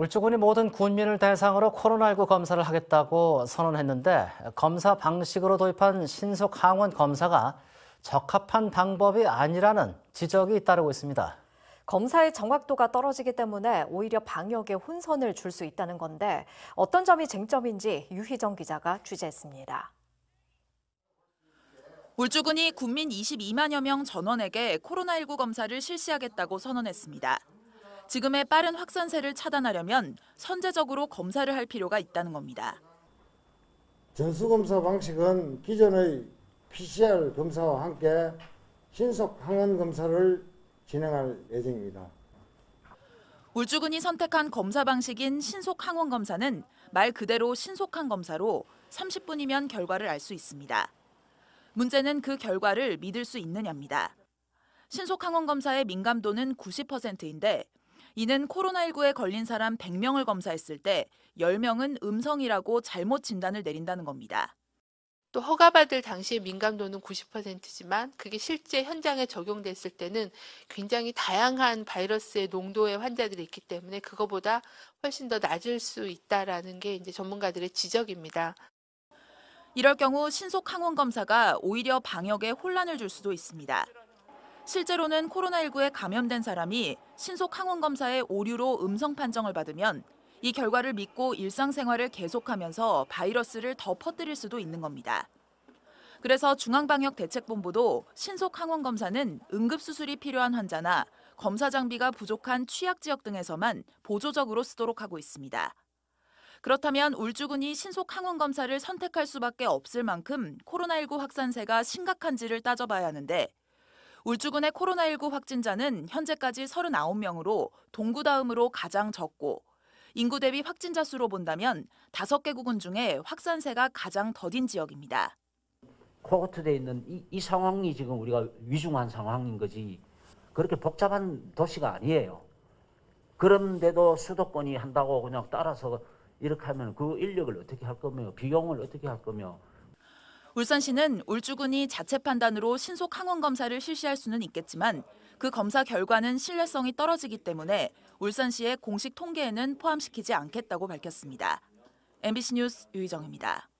울주군이 모든 군민을 대상으로 코로나19 검사를 하겠다고 선언했는데 검사 방식으로 도입한 신속 항원 검사가 적합한 방법이 아니라는 지적이 따르고 있습니다. 검사의 정확도가 떨어지기 때문에 오히려 방역에 혼선을 줄 수 있다는 건데 어떤 점이 쟁점인지 유희정 기자가 취재했습니다. 울주군이 군민 22만여 명 전원에게 코로나19 검사를 실시하겠다고 선언했습니다. 지금의 빠른 확산세를 차단하려면 선제적으로 검사를 할 필요가 있다는 겁니다. 전수검사 방식은 기존의 PCR 검사와 함께 신속 항원 검사를 진행할 예정입니다. 울주군이 선택한 검사 방식인 신속 항원 검사는 말 그대로 신속한 검사로 30분이면 결과를 알 수 있습니다. 문제는 그 결과를 믿을 수 있느냐입니다. 신속 항원 검사의 민감도는 90%인데 이는 코로나19에 걸린 사람 100명을 검사했을 때 10명은 음성이라고 잘못 진단을 내린다는 겁니다. 또 허가받을 당시의 민감도는 90%지만 그게 실제 현장에 적용됐을 때는 굉장히 다양한 바이러스의 농도의 환자들이 있기 때문에 그거보다 훨씬 더 낮을 수 있다라는 게 이제 전문가들의 지적입니다. 이럴 경우 신속 항원 검사가 오히려 방역에 혼란을 줄 수도 있습니다. 실제로는 코로나19에 감염된 사람이 신속 항원 검사의 오류로 음성 판정을 받으면 이 결과를 믿고 일상생활을 계속하면서 바이러스를 더 퍼뜨릴 수도 있는 겁니다. 그래서 중앙방역대책본부도 신속 항원 검사는 응급수술이 필요한 환자나 검사 장비가 부족한 취약 지역 등에서만 보조적으로 쓰도록 하고 있습니다. 그렇다면 울주군이 신속 항원 검사를 선택할 수밖에 없을 만큼 코로나19 확산세가 심각한지를 따져봐야 하는데 울주군의 코로나19 확진자는 현재까지 39명으로 동구 다음으로 가장 적고 인구 대비 확진자 수로 본다면 다섯 개 구군 중에 확산세가 가장 더딘 지역입니다. 코어트돼 있는 이, 이, 상황이 지금 우리가 위중한 상황인 거지 그렇게 복잡한 도시가 아니에요. 그런데도 수도권이 한다고 그냥 따라서 이렇게 하면 그 인력을 어떻게 할 거며 비용을 어떻게 할 거며 울산시는 울주군이 자체 판단으로 신속 항원 검사를 실시할 수는 있겠지만 그 검사 결과는 신뢰성이 떨어지기 때문에 울산시의 공식 통계에는 포함시키지 않겠다고 밝혔습니다. MBC 뉴스 유희정입니다.